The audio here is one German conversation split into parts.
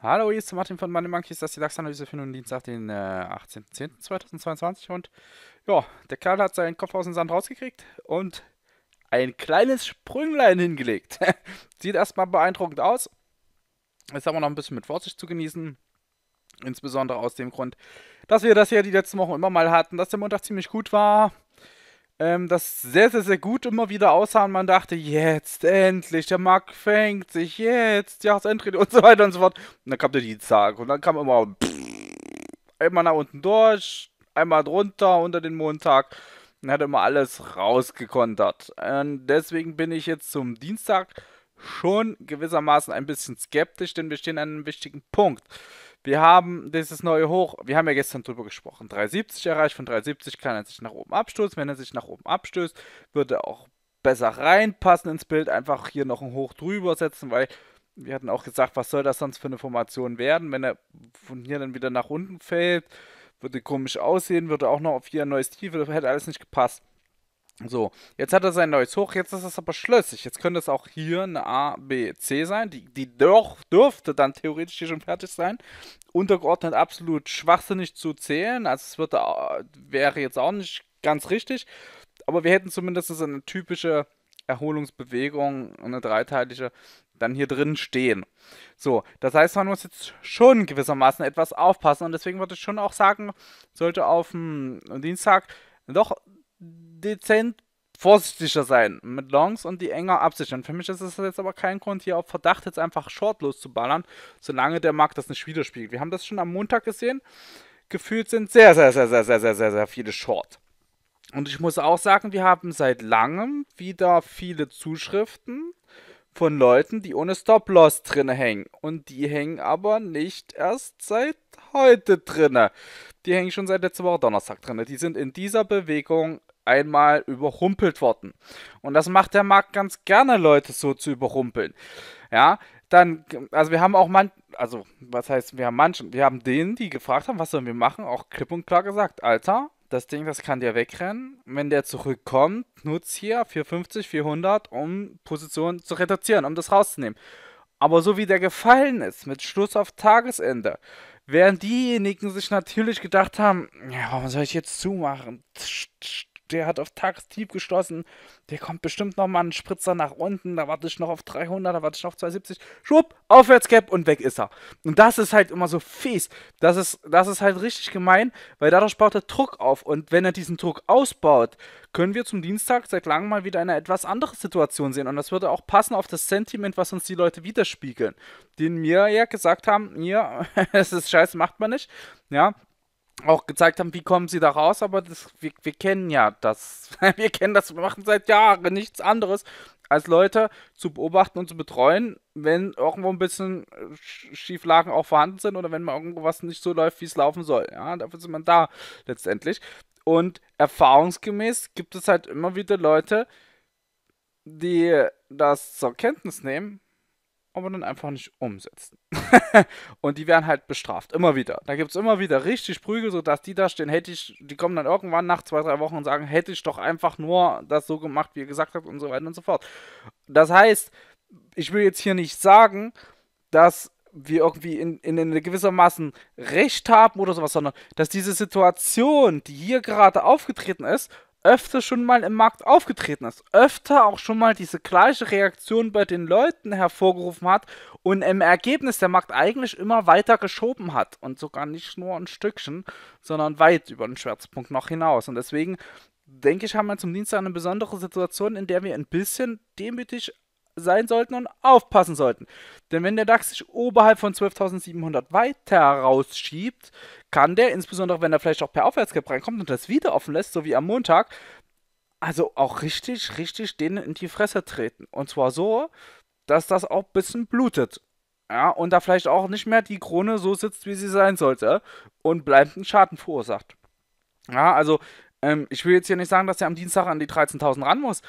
Hallo, hier ist Martin von Money Monkeys, das ist die DAX-Analyse für den Dienstag, den äh, 18.10.2022 und ja, der Kerl hat seinen Kopf aus dem Sand rausgekriegt und ein kleines Sprünglein hingelegt. Sieht erstmal beeindruckend aus, Jetzt haben wir noch ein bisschen mit Vorsicht zu genießen. Insbesondere aus dem Grund, dass wir das ja die letzten Wochen immer mal hatten, dass der Montag ziemlich gut war, ähm, das sehr, sehr, sehr gut immer wieder aussah und man dachte, jetzt endlich, der Markt fängt sich jetzt, Jahresendrede und so weiter und so fort. Und dann kam der Dienstag und dann kam immer pff, einmal nach unten durch, einmal drunter unter den Montag und hat immer alles rausgekontert. Und deswegen bin ich jetzt zum Dienstag schon gewissermaßen ein bisschen skeptisch, denn wir stehen an einem wichtigen Punkt. Wir haben dieses neue Hoch, wir haben ja gestern drüber gesprochen, 370 erreicht, von 370 kann er sich nach oben abstoßen, wenn er sich nach oben abstößt, würde er auch besser reinpassen ins Bild, einfach hier noch ein Hoch drüber setzen, weil wir hatten auch gesagt, was soll das sonst für eine Formation werden, wenn er von hier dann wieder nach unten fällt, würde komisch aussehen, würde auch noch auf hier ein neues Tief, hätte alles nicht gepasst. So, jetzt hat er sein neues Hoch, jetzt ist es aber schlüssig. Jetzt könnte es auch hier eine A, B, C sein. Die, die doch, dürfte dann theoretisch hier schon fertig sein. Untergeordnet absolut schwachsinnig zu zählen. Also es wird, äh, wäre jetzt auch nicht ganz richtig. Aber wir hätten zumindest eine typische Erholungsbewegung, eine dreiteilige, dann hier drin stehen. So, das heißt, man muss jetzt schon gewissermaßen etwas aufpassen. Und deswegen würde ich schon auch sagen, sollte auf dem Dienstag doch dezent vorsichtiger sein mit Longs und die enger absichern. Für mich ist es jetzt aber kein Grund, hier auf Verdacht jetzt einfach Short loszuballern, solange der Markt das nicht widerspiegelt. Wir haben das schon am Montag gesehen. Gefühlt sind sehr, sehr, sehr, sehr, sehr, sehr, sehr, sehr viele Short. Und ich muss auch sagen, wir haben seit langem wieder viele Zuschriften von Leuten, die ohne Stop-Loss drin hängen. Und die hängen aber nicht erst seit heute drin. Die hängen schon seit letzter Woche Donnerstag drin. Die sind in dieser Bewegung einmal überrumpelt worden. Und das macht der Markt ganz gerne, Leute so zu überrumpeln. Ja, dann, also wir haben auch man, also was heißt, wir haben manchen, wir haben denen, die gefragt haben, was sollen wir machen, auch klipp und klar gesagt, Alter, das Ding, das kann dir wegrennen. Wenn der zurückkommt, nutz hier 450, 400, um Positionen zu reduzieren, um das rauszunehmen. Aber so wie der gefallen ist, mit Schluss auf Tagesende, während diejenigen sich natürlich gedacht haben, ja, warum soll ich jetzt zumachen? Tsch, tsch, der hat auf Tagstief geschlossen. der kommt bestimmt nochmal einen Spritzer nach unten, da warte ich noch auf 300, da warte ich noch auf 270, schwupp, Aufwärtscap und weg ist er. Und das ist halt immer so fies, das ist, das ist halt richtig gemein, weil dadurch baut er Druck auf und wenn er diesen Druck ausbaut, können wir zum Dienstag seit langem mal wieder eine etwas andere Situation sehen und das würde auch passen auf das Sentiment, was uns die Leute widerspiegeln, denen mir ja gesagt haben, ja, es ist scheiße, macht man nicht, ja, auch gezeigt haben, wie kommen sie da raus, aber das, wir, wir kennen ja das. Wir kennen das, wir machen seit Jahren nichts anderes, als Leute zu beobachten und zu betreuen, wenn irgendwo ein bisschen äh, Schieflagen auch vorhanden sind oder wenn mal irgendwas nicht so läuft, wie es laufen soll. Ja, dafür sind man da letztendlich. Und erfahrungsgemäß gibt es halt immer wieder Leute, die das zur Kenntnis nehmen aber dann einfach nicht umsetzen. und die werden halt bestraft, immer wieder. Da gibt es immer wieder richtig Prügel, sodass die da stehen, hätte ich, die kommen dann irgendwann nach zwei, drei Wochen und sagen, hätte ich doch einfach nur das so gemacht, wie ihr gesagt habt und so weiter und so fort. Das heißt, ich will jetzt hier nicht sagen, dass wir irgendwie in, in, in gewissermaßen Recht haben oder sowas, sondern dass diese Situation, die hier gerade aufgetreten ist, öfter schon mal im Markt aufgetreten ist, öfter auch schon mal diese gleiche Reaktion bei den Leuten hervorgerufen hat und im Ergebnis der Markt eigentlich immer weiter geschoben hat und sogar nicht nur ein Stückchen, sondern weit über den Schmerzpunkt noch hinaus. Und deswegen denke ich, haben wir zum Dienstag eine besondere Situation, in der wir ein bisschen demütig sein sollten und aufpassen sollten. Denn wenn der DAX sich oberhalb von 12.700 weiter rausschiebt, kann der, insbesondere wenn er vielleicht auch per Aufwärtsgap reinkommt und das wieder offen lässt, so wie am Montag, also auch richtig, richtig denen in die Fresse treten. Und zwar so, dass das auch ein bisschen blutet. Ja, und da vielleicht auch nicht mehr die Krone so sitzt, wie sie sein sollte und bleibenden Schaden verursacht. Ja, also ähm, ich will jetzt hier nicht sagen, dass er am Dienstag an die 13.000 ran muss,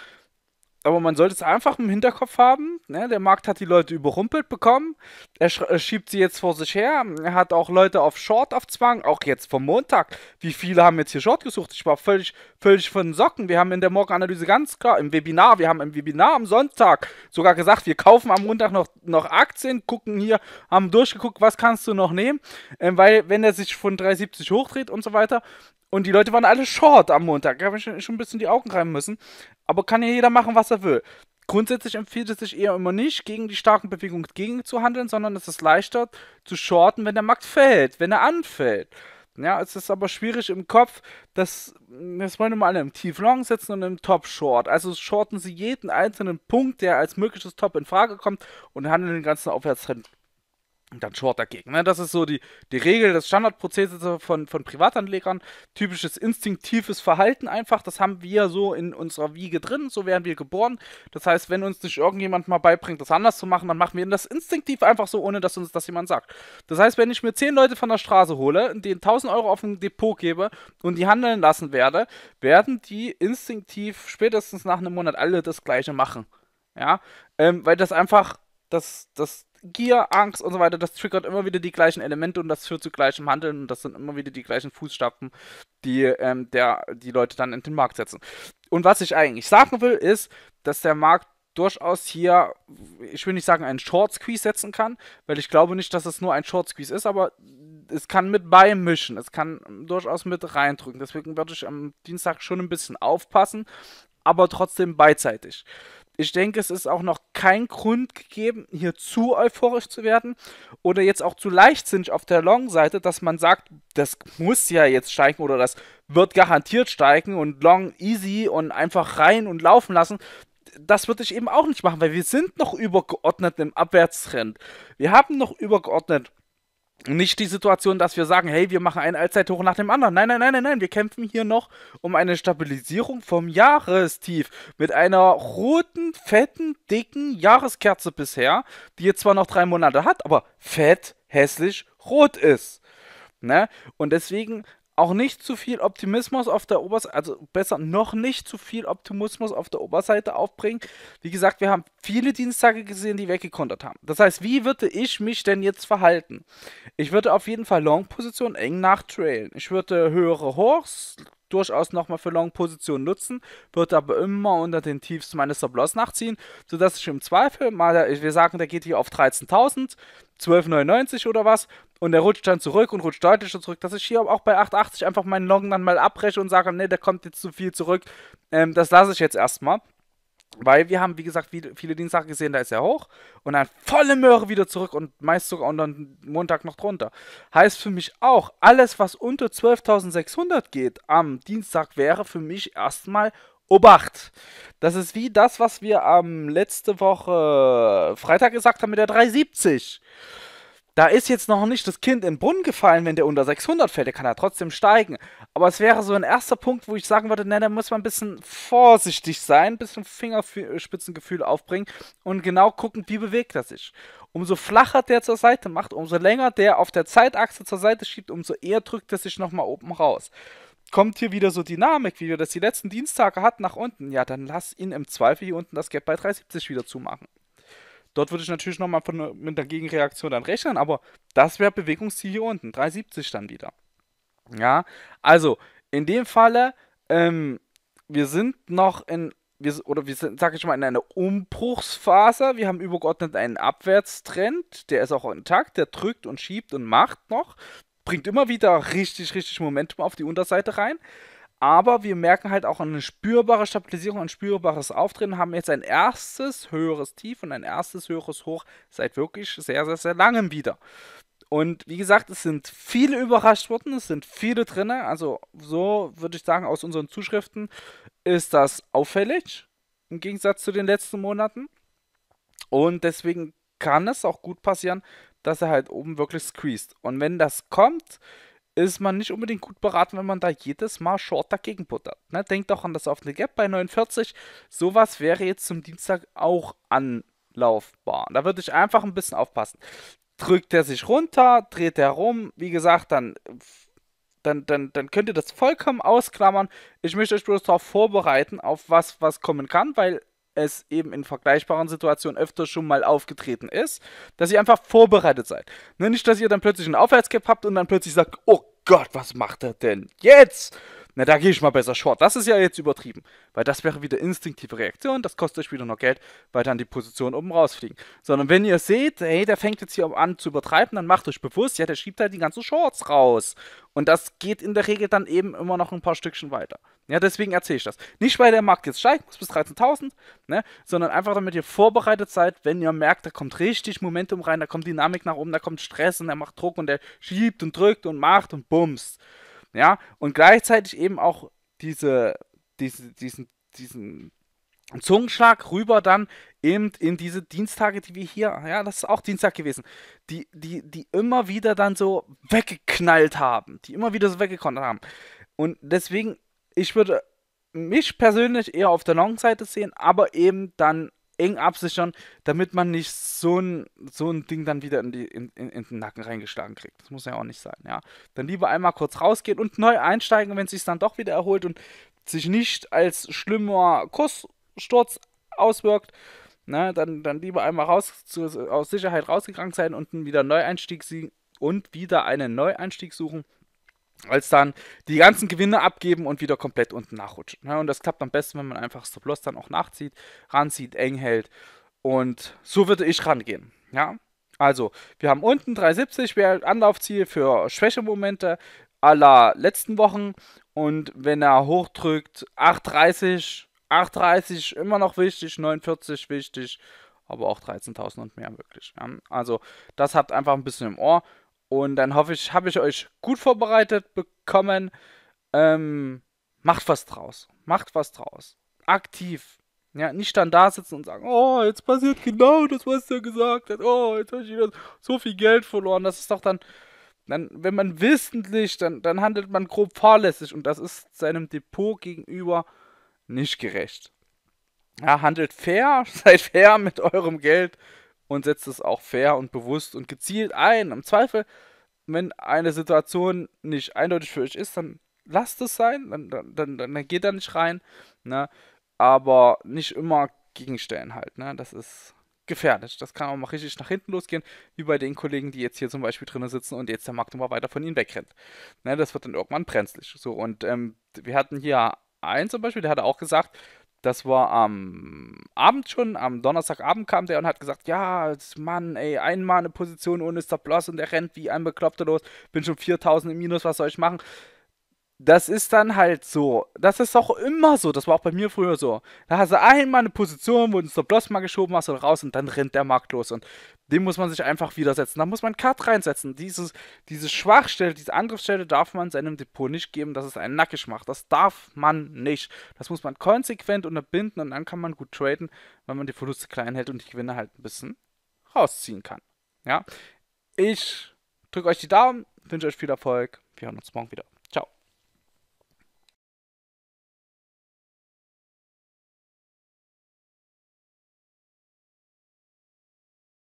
aber man sollte es einfach im Hinterkopf haben. Ne? Der Markt hat die Leute überrumpelt bekommen. Er, er schiebt sie jetzt vor sich her. Er hat auch Leute auf Short auf Zwang, auch jetzt vom Montag. Wie viele haben jetzt hier Short gesucht? Ich war völlig, völlig von Socken. Wir haben in der Morgenanalyse ganz klar im Webinar, wir haben im Webinar am Sonntag sogar gesagt, wir kaufen am Montag noch, noch Aktien, gucken hier, haben durchgeguckt, was kannst du noch nehmen, ähm, weil wenn er sich von 3,70 hochdreht und so weiter, und die Leute waren alle short am Montag. Da habe ich schon ein bisschen die Augen reiben müssen. Aber kann ja jeder machen, was er will. Grundsätzlich empfiehlt es sich eher immer nicht, gegen die starken Bewegungen gegenzuhandeln, sondern es ist leichter zu shorten, wenn der Markt fällt, wenn er anfällt. Ja, es ist aber schwierig im Kopf, dass das wollen wir mal alle im Tief-Long setzen und im Top-Short. Also shorten Sie jeden einzelnen Punkt, der als mögliches Top in Frage kommt und handeln den ganzen Aufwärtstrend und dann Short dagegen. Ne? Das ist so die, die Regel des Standardprozesses von, von Privatanlegern. Typisches instinktives Verhalten einfach. Das haben wir so in unserer Wiege drin. So werden wir geboren. Das heißt, wenn uns nicht irgendjemand mal beibringt, das anders zu machen, dann machen wir das instinktiv einfach so, ohne dass uns das jemand sagt. Das heißt, wenn ich mir zehn Leute von der Straße hole, denen 1000 Euro auf ein Depot gebe und die handeln lassen werde, werden die instinktiv spätestens nach einem Monat alle das Gleiche machen. Ja, ähm, weil das einfach das, das, Gier, Angst und so weiter, das triggert immer wieder die gleichen Elemente und das führt zu gleichem Handeln und das sind immer wieder die gleichen Fußstapfen, die ähm, der, die Leute dann in den Markt setzen. Und was ich eigentlich sagen will, ist, dass der Markt durchaus hier, ich will nicht sagen, einen Short Squeeze setzen kann, weil ich glaube nicht, dass es nur ein Short Squeeze ist, aber es kann mit beimischen, es kann durchaus mit reindrücken. Deswegen werde ich am Dienstag schon ein bisschen aufpassen, aber trotzdem beidseitig ich denke, es ist auch noch kein Grund gegeben, hier zu euphorisch zu werden oder jetzt auch zu leichtsinnig auf der Long-Seite, dass man sagt, das muss ja jetzt steigen oder das wird garantiert steigen und Long easy und einfach rein und laufen lassen das würde ich eben auch nicht machen, weil wir sind noch übergeordnet im Abwärtstrend. Wir haben noch übergeordnet nicht die Situation, dass wir sagen, hey, wir machen einen Allzeithoch nach dem anderen. Nein, nein, nein, nein, nein. Wir kämpfen hier noch um eine Stabilisierung vom Jahrestief. Mit einer roten, fetten, dicken Jahreskerze bisher, die jetzt zwar noch drei Monate hat, aber fett, hässlich, rot ist. Ne? Und deswegen auch nicht zu viel Optimismus auf der Oberseite, also besser noch nicht zu viel Optimismus auf der Oberseite aufbringen. Wie gesagt, wir haben viele Dienstage gesehen, die weggekontert haben. Das heißt, wie würde ich mich denn jetzt verhalten? Ich würde auf jeden Fall Long-Position eng nachtrailen. Ich würde höhere Hochs durchaus nochmal für Long-Position nutzen, würde aber immer unter den Tiefs meines Subloss nachziehen, sodass ich im Zweifel mal, wir sagen, der geht hier auf 13.000, 12,99 oder was, und der rutscht dann zurück und rutscht deutlich zurück, dass ich hier auch bei 880 einfach meinen Long dann mal abbreche und sage, nee, der kommt jetzt zu viel zurück. Ähm, das lasse ich jetzt erstmal. Weil wir haben, wie gesagt, viele Dienstag gesehen, da ist er hoch und dann volle Möhre wieder zurück und meist sogar und dann Montag noch drunter. Heißt für mich auch, alles, was unter 12.600 geht am Dienstag, wäre für mich erstmal Obacht. Das ist wie das, was wir am ähm, letzte Woche Freitag gesagt haben mit der 370. Da ist jetzt noch nicht das Kind in den Brunnen gefallen, wenn der unter 600 fällt. Der kann ja trotzdem steigen. Aber es wäre so ein erster Punkt, wo ich sagen würde, nein, da muss man ein bisschen vorsichtig sein, ein bisschen Fingerspitzengefühl aufbringen und genau gucken, wie bewegt er sich. Umso flacher der zur Seite macht, umso länger der auf der Zeitachse zur Seite schiebt, umso eher drückt er sich nochmal oben raus kommt hier wieder so Dynamik, wie wir das die letzten Dienstage hatten, nach unten, ja, dann lass ihn im Zweifel hier unten das Gap bei 370 wieder zumachen. Dort würde ich natürlich nochmal von, äh, mit der Gegenreaktion dann rechnen, aber das wäre Bewegungsziel hier unten, 370 dann wieder. Ja, also in dem Falle, ähm, wir sind noch in, wir, oder wir sind, sag ich mal, in einer Umbruchsphase. Wir haben übergeordnet einen Abwärtstrend, der ist auch intakt, der drückt und schiebt und macht noch, bringt immer wieder richtig, richtig Momentum auf die Unterseite rein. Aber wir merken halt auch eine spürbare Stabilisierung, ein spürbares Auftreten, haben jetzt ein erstes höheres Tief und ein erstes höheres Hoch seit wirklich sehr, sehr, sehr langem wieder. Und wie gesagt, es sind viele überrascht worden, es sind viele drin. Also so würde ich sagen, aus unseren Zuschriften ist das auffällig im Gegensatz zu den letzten Monaten. Und deswegen kann es auch gut passieren, dass er halt oben wirklich squeezed. Und wenn das kommt, ist man nicht unbedingt gut beraten, wenn man da jedes Mal Short dagegen puttert. Ne? Denkt auch an das offene Gap bei 49. Sowas wäre jetzt zum Dienstag auch anlaufbar. Da würde ich einfach ein bisschen aufpassen. Drückt er sich runter, dreht er rum, wie gesagt, dann dann, dann, dann könnt ihr das vollkommen ausklammern. Ich möchte euch bloß darauf vorbereiten, auf was, was kommen kann, weil es eben in vergleichbaren Situationen öfter schon mal aufgetreten ist, dass ihr einfach vorbereitet seid. Ne, nicht, dass ihr dann plötzlich einen Aufwärtsgap habt und dann plötzlich sagt, oh Gott, was macht er denn jetzt? na, da gehe ich mal besser short. Das ist ja jetzt übertrieben, weil das wäre wieder instinktive Reaktion, das kostet euch wieder noch Geld, weil dann die Positionen oben rausfliegen. Sondern wenn ihr seht, hey, der fängt jetzt hier an zu übertreiben, dann macht euch bewusst, ja, der schiebt halt die ganzen Shorts raus. Und das geht in der Regel dann eben immer noch ein paar Stückchen weiter. Ja, deswegen erzähle ich das. Nicht, weil der Markt jetzt steigt, muss bis 13.000, ne, sondern einfach damit ihr vorbereitet seid, wenn ihr merkt, da kommt richtig Momentum rein, da kommt Dynamik nach oben, da kommt Stress und er macht Druck und er schiebt und drückt und macht und bums. Ja, und gleichzeitig eben auch diese, diese, diesen, diesen Zungenschlag rüber dann eben in diese Dienstage, die wir hier, ja, das ist auch Dienstag gewesen, die, die, die immer wieder dann so weggeknallt haben, die immer wieder so weggeknallt haben. Und deswegen, ich würde mich persönlich eher auf der Long-Seite sehen, aber eben dann eng absichern, damit man nicht so ein, so ein Ding dann wieder in, die, in, in, in den Nacken reingeschlagen kriegt. Das muss ja auch nicht sein, ja. Dann lieber einmal kurz rausgehen und neu einsteigen, wenn es sich dann doch wieder erholt und sich nicht als schlimmer Kurssturz auswirkt. Ne, dann, dann lieber einmal raus, zu, aus Sicherheit rausgegangen sein und wieder Neueinstieg siegen und wieder einen Neueinstieg suchen als dann die ganzen Gewinne abgeben und wieder komplett unten nachrutschen. Ja, und das klappt am besten, wenn man einfach Stop-Loss dann auch nachzieht, ranzieht, eng hält. Und so würde ich rangehen. Ja? Also, wir haben unten 3,70 wäre halt Anlaufziel für Schwächemomente aller letzten Wochen. Und wenn er hochdrückt, 8,30, 8,30 immer noch wichtig, 49 wichtig, aber auch 13.000 und mehr möglich. Ja? Also, das habt einfach ein bisschen im Ohr. Und dann hoffe ich, habe ich euch gut vorbereitet bekommen. Ähm, macht was draus. Macht was draus. Aktiv. Ja, nicht dann da sitzen und sagen, oh, jetzt passiert genau das, was der gesagt hat. Oh, jetzt habe ich wieder so viel Geld verloren. Das ist doch dann, dann wenn man wissentlich, dann, dann handelt man grob fahrlässig und das ist seinem Depot gegenüber nicht gerecht. Ja, handelt fair, seid fair mit eurem Geld und setzt es auch fair und bewusst und gezielt ein. Im Zweifel, wenn eine Situation nicht eindeutig für euch ist, dann lasst es sein, dann, dann, dann, dann geht da nicht rein. Ne? Aber nicht immer gegenstellen halt. Ne? Das ist gefährlich. Das kann auch mal richtig nach hinten losgehen, wie bei den Kollegen, die jetzt hier zum Beispiel drinnen sitzen und jetzt der Markt immer weiter von ihnen wegrennt. Ne? Das wird dann irgendwann brenzlig. So, und ähm, wir hatten hier einen zum Beispiel, der hat auch gesagt, das war am Abend schon, am Donnerstagabend kam der und hat gesagt, ja, Mann, ey, einmal eine Position ohne Stop-Loss und er rennt wie ein Bekloppter los, bin schon 4000 im Minus, was soll ich machen? das ist dann halt so. Das ist auch immer so. Das war auch bei mir früher so. Da hast du einmal eine Position, wo du einen Bloss mal geschoben hast und raus und dann rennt der Markt los. Und dem muss man sich einfach widersetzen. Da muss man einen Cut reinsetzen. Dieses, diese Schwachstelle, diese Angriffsstelle darf man seinem Depot nicht geben, dass es einen nackig macht. Das darf man nicht. Das muss man konsequent unterbinden und dann kann man gut traden, weil man die Verluste klein hält und die Gewinne halt ein bisschen rausziehen kann. Ja. Ich drücke euch die Daumen, wünsche euch viel Erfolg. Wir hören uns morgen wieder.